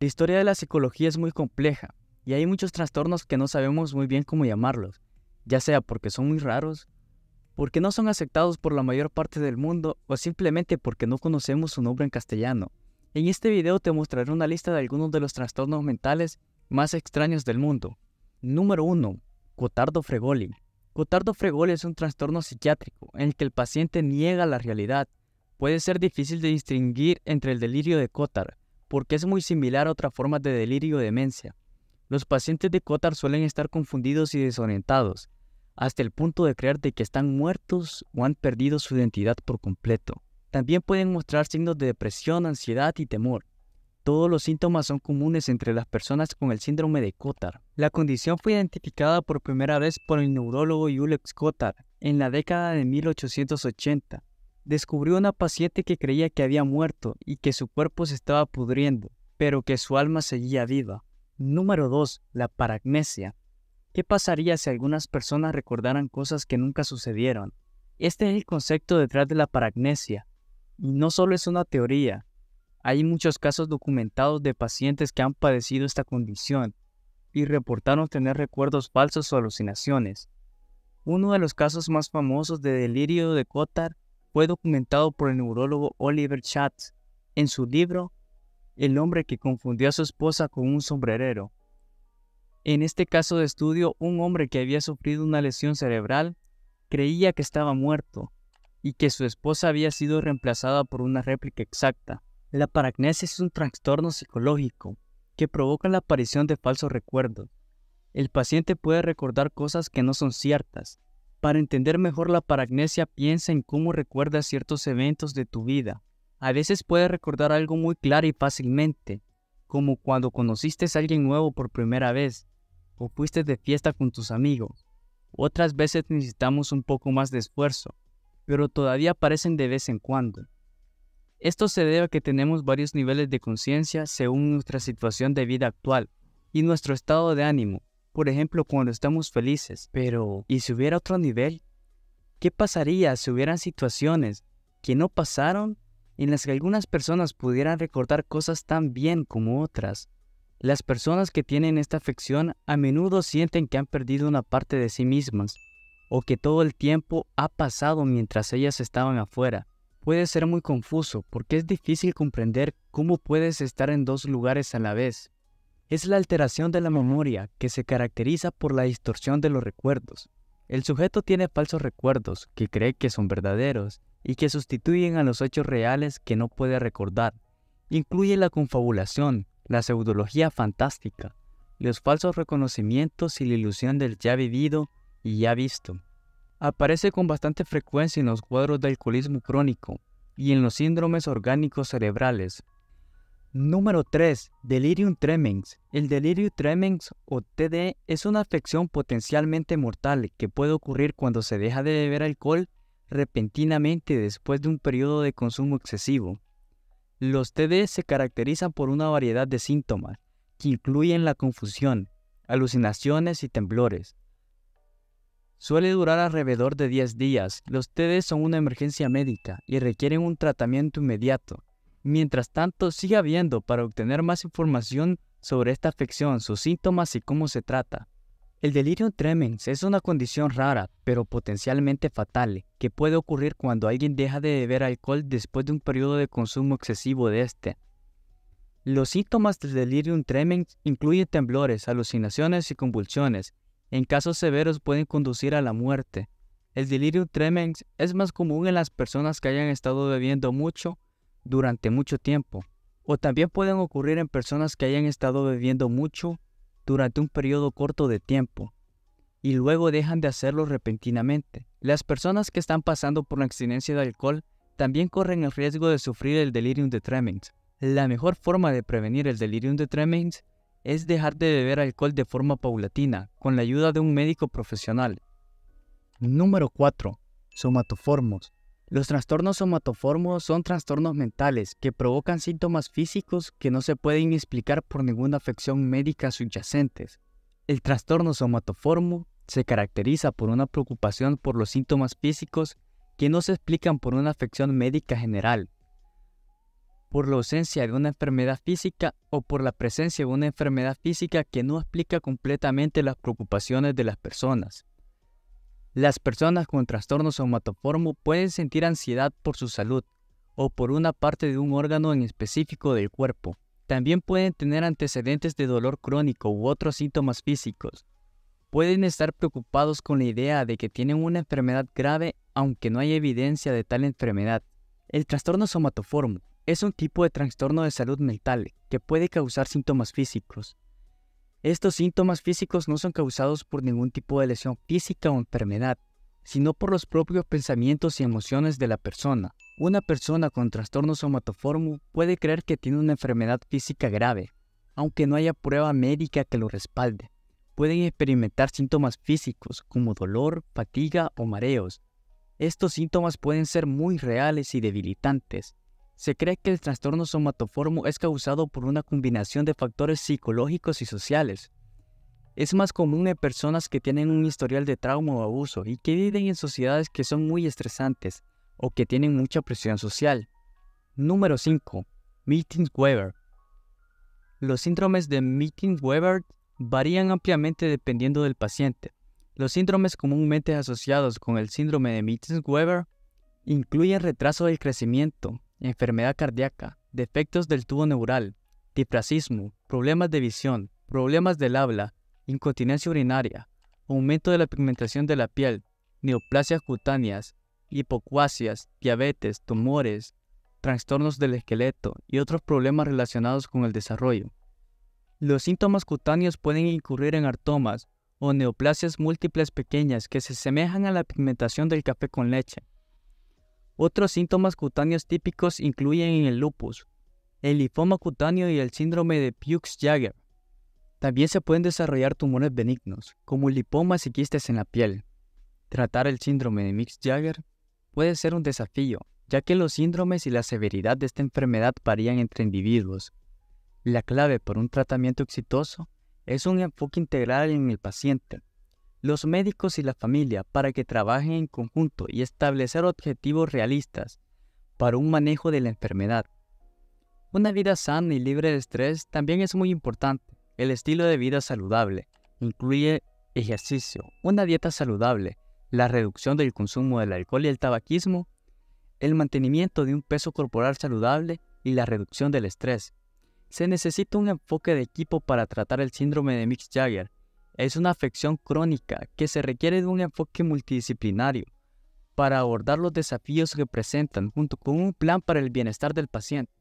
La historia de la psicología es muy compleja y hay muchos trastornos que no sabemos muy bien cómo llamarlos, ya sea porque son muy raros, porque no son aceptados por la mayor parte del mundo o simplemente porque no conocemos su nombre en castellano. En este video te mostraré una lista de algunos de los trastornos mentales más extraños del mundo. Número 1. Cotardo Fregoli. Cotardo Fregoli es un trastorno psiquiátrico en el que el paciente niega la realidad. Puede ser difícil de distinguir entre el delirio de Cotard, porque es muy similar a otras formas de delirio o demencia. Los pacientes de Cotard suelen estar confundidos y desorientados, hasta el punto de creer que están muertos o han perdido su identidad por completo. También pueden mostrar signos de depresión, ansiedad y temor. Todos los síntomas son comunes entre las personas con el síndrome de Cotard. La condición fue identificada por primera vez por el neurólogo Jules Cotard en la década de 1880 descubrió una paciente que creía que había muerto y que su cuerpo se estaba pudriendo, pero que su alma seguía viva. Número 2. La paragnesia. ¿Qué pasaría si algunas personas recordaran cosas que nunca sucedieron? Este es el concepto detrás de la paragnesia. Y no solo es una teoría. Hay muchos casos documentados de pacientes que han padecido esta condición y reportaron tener recuerdos falsos o alucinaciones. Uno de los casos más famosos de delirio de Cotard fue documentado por el neurólogo Oliver Schatz en su libro El hombre que confundió a su esposa con un sombrerero. En este caso de estudio, un hombre que había sufrido una lesión cerebral creía que estaba muerto y que su esposa había sido reemplazada por una réplica exacta. La paragnesia es un trastorno psicológico que provoca la aparición de falsos recuerdos. El paciente puede recordar cosas que no son ciertas, para entender mejor la paragnesia, piensa en cómo recuerdas ciertos eventos de tu vida. A veces puedes recordar algo muy claro y fácilmente, como cuando conociste a alguien nuevo por primera vez, o fuiste de fiesta con tus amigos. Otras veces necesitamos un poco más de esfuerzo, pero todavía aparecen de vez en cuando. Esto se debe a que tenemos varios niveles de conciencia según nuestra situación de vida actual y nuestro estado de ánimo por ejemplo, cuando estamos felices. Pero, ¿y si hubiera otro nivel? ¿Qué pasaría si hubieran situaciones que no pasaron en las que algunas personas pudieran recordar cosas tan bien como otras? Las personas que tienen esta afección a menudo sienten que han perdido una parte de sí mismas o que todo el tiempo ha pasado mientras ellas estaban afuera. Puede ser muy confuso porque es difícil comprender cómo puedes estar en dos lugares a la vez es la alteración de la memoria que se caracteriza por la distorsión de los recuerdos. El sujeto tiene falsos recuerdos que cree que son verdaderos y que sustituyen a los hechos reales que no puede recordar. Incluye la confabulación, la pseudología fantástica, los falsos reconocimientos y la ilusión del ya vivido y ya visto. Aparece con bastante frecuencia en los cuadros de alcoholismo crónico y en los síndromes orgánicos cerebrales, Número 3. Delirium tremens. El delirium tremens o TD es una afección potencialmente mortal que puede ocurrir cuando se deja de beber alcohol repentinamente después de un periodo de consumo excesivo. Los TD se caracterizan por una variedad de síntomas, que incluyen la confusión, alucinaciones y temblores. Suele durar alrededor de 10 días. Los TD son una emergencia médica y requieren un tratamiento inmediato Mientras tanto, sigue habiendo para obtener más información sobre esta afección, sus síntomas y cómo se trata. El delirium tremens es una condición rara, pero potencialmente fatal, que puede ocurrir cuando alguien deja de beber alcohol después de un periodo de consumo excesivo de este. Los síntomas del delirium tremens incluyen temblores, alucinaciones y convulsiones. En casos severos pueden conducir a la muerte. El delirium tremens es más común en las personas que hayan estado bebiendo mucho durante mucho tiempo, o también pueden ocurrir en personas que hayan estado bebiendo mucho durante un periodo corto de tiempo y luego dejan de hacerlo repentinamente. Las personas que están pasando por la abstinencia de alcohol también corren el riesgo de sufrir el delirium de tremens. La mejor forma de prevenir el delirium de tremens es dejar de beber alcohol de forma paulatina, con la ayuda de un médico profesional. Número 4. Somatoformos. Los trastornos somatoformos son trastornos mentales que provocan síntomas físicos que no se pueden explicar por ninguna afección médica subyacentes. El trastorno somatoformo se caracteriza por una preocupación por los síntomas físicos que no se explican por una afección médica general, por la ausencia de una enfermedad física o por la presencia de una enfermedad física que no explica completamente las preocupaciones de las personas. Las personas con trastorno somatoformo pueden sentir ansiedad por su salud o por una parte de un órgano en específico del cuerpo. También pueden tener antecedentes de dolor crónico u otros síntomas físicos. Pueden estar preocupados con la idea de que tienen una enfermedad grave aunque no hay evidencia de tal enfermedad. El trastorno somatoformo es un tipo de trastorno de salud mental que puede causar síntomas físicos, estos síntomas físicos no son causados por ningún tipo de lesión física o enfermedad, sino por los propios pensamientos y emociones de la persona. Una persona con trastorno somatoformo puede creer que tiene una enfermedad física grave, aunque no haya prueba médica que lo respalde. Pueden experimentar síntomas físicos como dolor, fatiga o mareos. Estos síntomas pueden ser muy reales y debilitantes, se cree que el trastorno somatoformo es causado por una combinación de factores psicológicos y sociales. Es más común en personas que tienen un historial de trauma o abuso y que viven en sociedades que son muy estresantes o que tienen mucha presión social. Número 5. Meeting-Weber. Los síndromes de Meeting-Weber varían ampliamente dependiendo del paciente. Los síndromes comúnmente asociados con el síndrome de Meeting-Weber incluyen retraso del crecimiento, enfermedad cardíaca, defectos del tubo neural, difracismo, problemas de visión, problemas del habla, incontinencia urinaria, aumento de la pigmentación de la piel, neoplasias cutáneas, hipocuasias, diabetes, tumores, trastornos del esqueleto y otros problemas relacionados con el desarrollo. Los síntomas cutáneos pueden incurrir en artomas o neoplasias múltiples pequeñas que se asemejan a la pigmentación del café con leche. Otros síntomas cutáneos típicos incluyen el lupus, el linfoma cutáneo y el síndrome de pukes Jagger. También se pueden desarrollar tumores benignos, como lipomas y quistes en la piel. Tratar el síndrome de Mix Jagger puede ser un desafío, ya que los síndromes y la severidad de esta enfermedad varían entre individuos. La clave para un tratamiento exitoso es un enfoque integral en el paciente, los médicos y la familia para que trabajen en conjunto y establecer objetivos realistas para un manejo de la enfermedad. Una vida sana y libre de estrés también es muy importante. El estilo de vida saludable incluye ejercicio, una dieta saludable, la reducción del consumo del alcohol y el tabaquismo, el mantenimiento de un peso corporal saludable y la reducción del estrés. Se necesita un enfoque de equipo para tratar el síndrome de Mick Jagger es una afección crónica que se requiere de un enfoque multidisciplinario para abordar los desafíos que presentan junto con un plan para el bienestar del paciente.